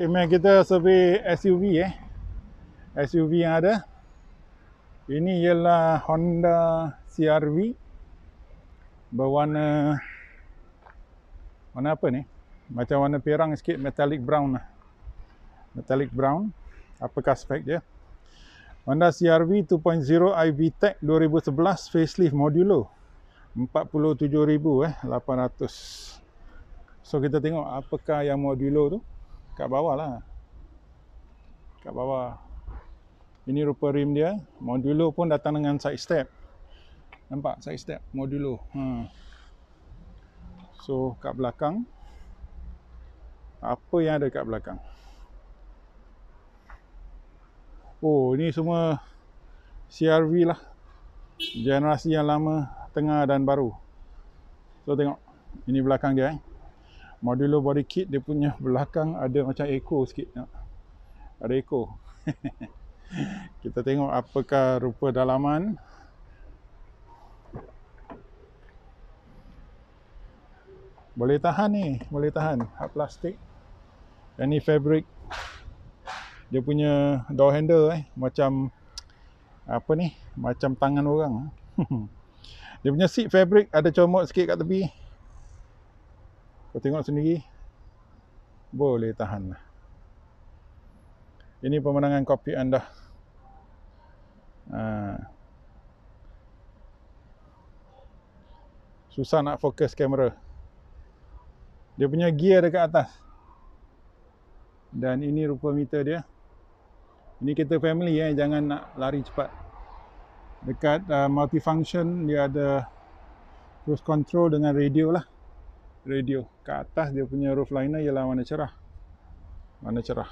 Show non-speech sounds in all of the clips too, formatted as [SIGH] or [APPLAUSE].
Okay, eh, kita survey SUV eh. SUV yang ada. Ini ialah Honda CRV berwarna warna apa ni? Macam warna perang sikit metallic brown lah. Metallic brown. Apakah spek dia? Honda CRV 2.0 iVTEC 2011 facelift modulo. 47,000 eh, 800. So kita tengok apakah yang modulo tu kat bawah lah kat bawah ini rupa rim dia modulo pun datang dengan side step nampak side step modulo hmm. so kat belakang apa yang ada kat belakang oh ini semua CRV lah generasi yang lama tengah dan baru so tengok ini belakang dia eh modulo body kit dia punya [LAUGHS] belakang ada macam echo sikit ada echo [LAUGHS] kita tengok apakah rupa dalaman boleh tahan ni boleh tahan hard plastik yang ni fabric dia punya door handle eh macam apa ni macam tangan orang [LAUGHS] dia punya seat fabric ada comot sikit kat tepi kau tengok sendiri Boleh tahan Ini pemenangan kopi anda ha. Susah nak fokus kamera Dia punya gear dekat atas Dan ini rupa meter dia Ini kita family eh Jangan nak lari cepat Dekat uh, multifunction Dia ada cruise control dengan radio lah radio ke atas dia punya roof liner ialah warna cerah warna cerah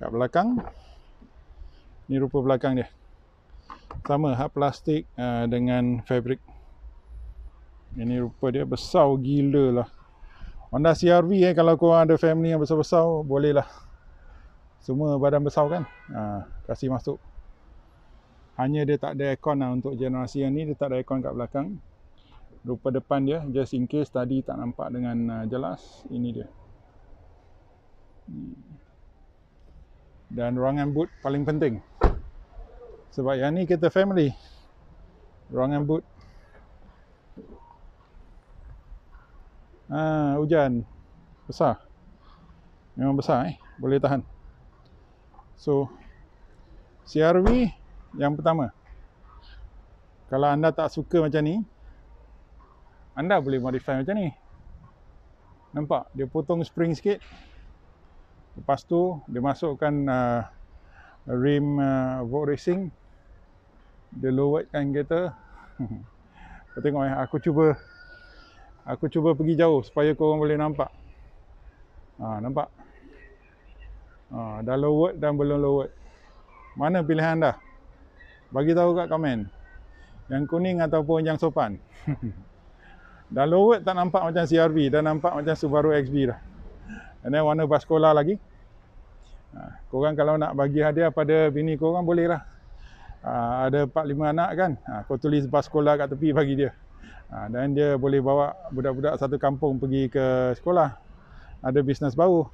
kat belakang ni rupa belakang dia sama hard plastik uh, eh, dengan fabric ini rupa dia besar gila lah Honda CRV eh kalau kau ada family yang besar-besar boleh lah semua badan besar kan uh, kasih masuk hanya dia tak ada aircon lah untuk generasi yang ni dia tak ada aircon kat belakang rupa depan dia just in case tadi tak nampak dengan uh, jelas ini dia dan ruangan boot paling penting sebab yang ni kereta family ruangan boot Ah, hujan besar memang besar eh boleh tahan so CRV yang pertama kalau anda tak suka macam ni anda boleh modify macam ni nampak dia potong spring sikit lepas tu dia masukkan uh, rim uh, Vogue Racing dia lowerkan kereta [LAUGHS] kau tengok ya. aku cuba aku cuba pergi jauh supaya korang boleh nampak ha, nampak ha, dah lowered dan belum lowered mana pilihan anda bagi tahu kat komen yang kuning ataupun yang sopan. [LAUGHS] Dan lowered tak nampak macam CRV Dan nampak macam Subaru XB dah And warna baskola lagi ha, Korang kalau nak bagi hadiah pada bini korang boleh lah ha, Ada 4-5 anak kan ha, Kau tulis baskola kat tepi bagi dia ha, Dan dia boleh bawa budak-budak satu kampung pergi ke sekolah Ada bisnes baru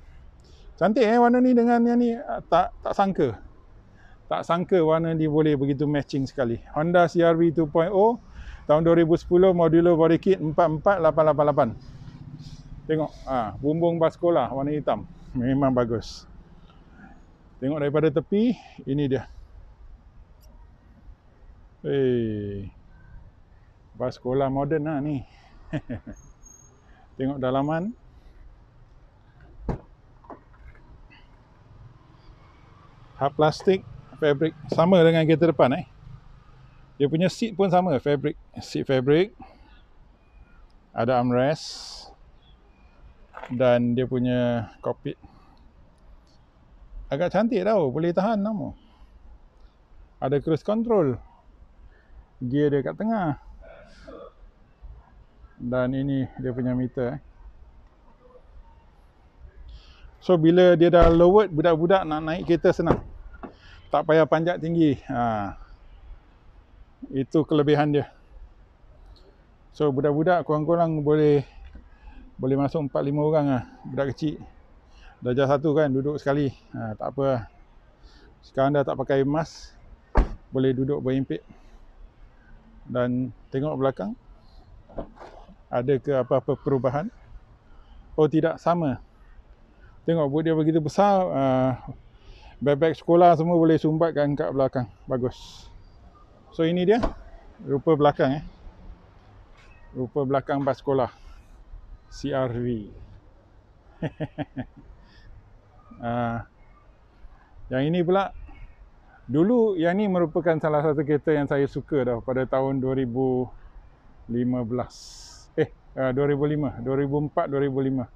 Cantik eh warna ni dengan yang ni ah, Tak tak sangka Tak sangka warna ni boleh begitu matching sekali Honda CRV 2.0 tahun 2010 modulo body kit 44888 tengok ah ha, bumbung baskola warna hitam memang bagus tengok daripada tepi ini dia eh baskola moden ah ni [LAUGHS] tengok dalaman hard plastik fabric sama dengan kereta depan eh dia punya seat pun sama fabric, seat fabric. Ada armrest dan dia punya cockpit. Agak cantik tau, boleh tahan nama. Ada cruise control. Gear dia kat tengah. Dan ini dia punya meter eh. So bila dia dah lowered budak-budak nak naik kereta senang. Tak payah panjat tinggi. Ha. Itu kelebihan dia. So budak-budak kurang-kurang boleh boleh masuk 4 5 orang ah budak kecil. Darjah satu kan duduk sekali. Ha, tak apa. Lah. Sekarang dah tak pakai mask boleh duduk berimpit. Dan tengok belakang. Ada ke apa-apa perubahan? Oh tidak sama. Tengok buat dia begitu besar uh, ha, bebek sekolah semua boleh sumbatkan kat belakang. Bagus. So ini dia rupa belakang eh. Rupa belakang bas sekolah. CRV. uh, [LAUGHS] ah. yang ini pula dulu yang ini merupakan salah satu kereta yang saya suka dah pada tahun 2015. Eh, uh, 2005, 2004, 2005.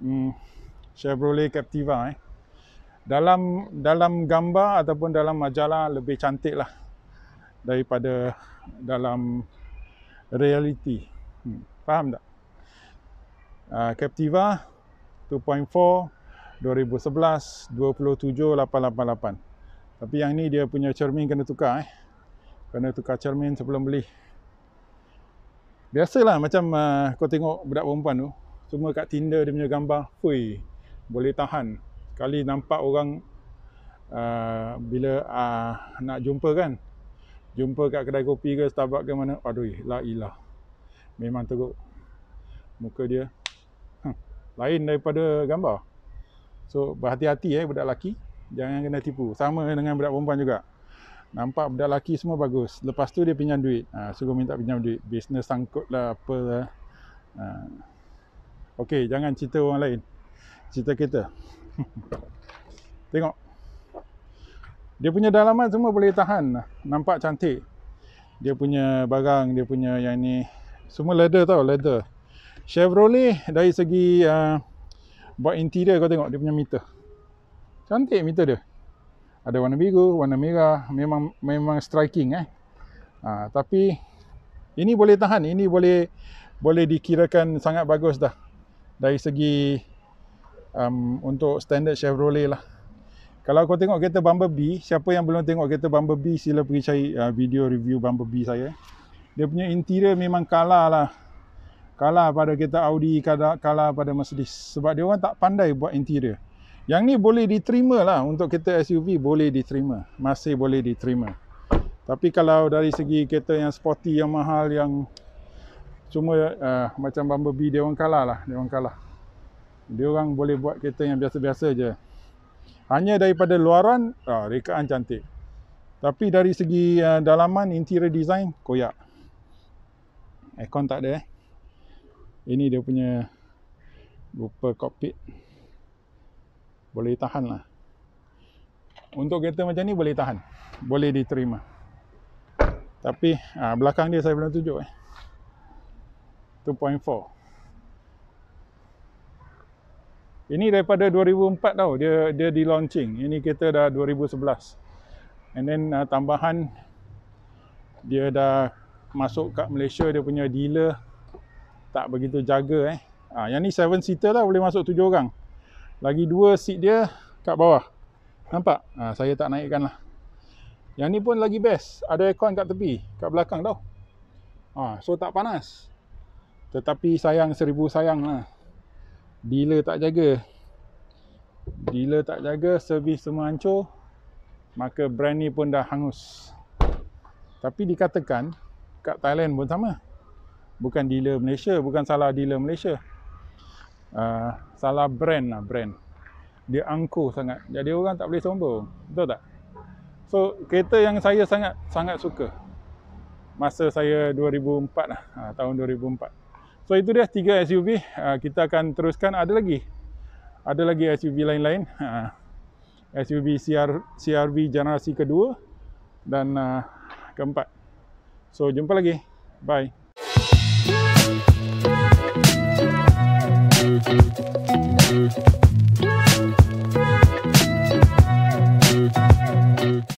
Hmm, Chevrolet Captiva eh. Dalam dalam gambar ataupun dalam majalah lebih cantik lah daripada dalam reality, Hmm, faham tak? Uh, Captiva 2.4 2011 27888. Tapi yang ni dia punya cermin kena tukar eh. Kena tukar cermin sebelum beli. Biasalah macam uh, kau tengok budak perempuan tu, semua kat Tinder dia punya gambar, fui. Boleh tahan. Kali nampak orang uh, bila uh, nak jumpa kan, jumpa kat kedai kopi ke Starbucks ke mana aduh eh, la ilah memang teruk muka dia ha, lain daripada gambar so berhati-hati eh budak lelaki jangan kena tipu sama dengan budak perempuan juga nampak budak lelaki semua bagus lepas tu dia pinjam duit ha, suruh minta pinjam duit bisnes sangkut lah apa lah ha. Okey, jangan cerita orang lain. Cerita kita. [LAUGHS] Tengok. Dia punya dalaman semua boleh tahan. Nampak cantik. Dia punya barang, dia punya yang ni. Semua leather tau, leather. Chevrolet dari segi uh, buat dia kau tengok dia punya meter. Cantik meter dia. Ada warna biru, warna merah. Memang memang striking eh. Ha, tapi ini boleh tahan. Ini boleh boleh dikirakan sangat bagus dah. Dari segi um, untuk standard Chevrolet lah. Kalau kau tengok kereta Bumblebee, siapa yang belum tengok kereta Bumblebee, sila pergi cari uh, video review Bumblebee saya. Dia punya interior memang kalah lah. Kalah pada kereta Audi, kalah, kalah pada Mercedes. Sebab dia orang tak pandai buat interior. Yang ni boleh diterima lah untuk kereta SUV, boleh diterima. Masih boleh diterima. Tapi kalau dari segi kereta yang sporty, yang mahal, yang cuma uh, macam Bumblebee, dia orang kalah lah. Dia orang kalah. Dia orang boleh buat kereta yang biasa-biasa je. -biasa hanya daripada luaran, uh, rekaan cantik. Tapi dari segi uh, dalaman, interior design, koyak. Aircon tak ada eh. Ini dia punya rupa cockpit. Boleh tahan lah. Untuk kereta macam ni boleh tahan. Boleh diterima. Tapi uh, belakang dia saya belum tunjuk eh. 2.4. Ini daripada 2004 tau dia dia di launching. Ini kita dah 2011. And then uh, tambahan dia dah masuk kat Malaysia dia punya dealer tak begitu jaga eh. Ah yang ni seven seater lah boleh masuk tujuh orang. Lagi dua seat dia kat bawah. Nampak? ha, saya tak naikkan lah. Yang ni pun lagi best. Ada aircon kat tepi, kat belakang tau. ha, so tak panas. Tetapi sayang seribu sayang lah dealer tak jaga dealer tak jaga servis semua hancur maka brand ni pun dah hangus tapi dikatakan kat Thailand pun sama bukan dealer Malaysia bukan salah dealer Malaysia uh, salah brand lah brand dia angkuh sangat jadi orang tak boleh sombong betul tak so kereta yang saya sangat sangat suka masa saya 2004 lah ah, tahun 2004 So itu dia tiga SUV uh, ah, kita akan teruskan ada lagi. Ada lagi SUV lain-lain. Uh, ah, SUV CR CRV generasi kedua dan uh, keempat. So jumpa lagi. Bye. Thank you.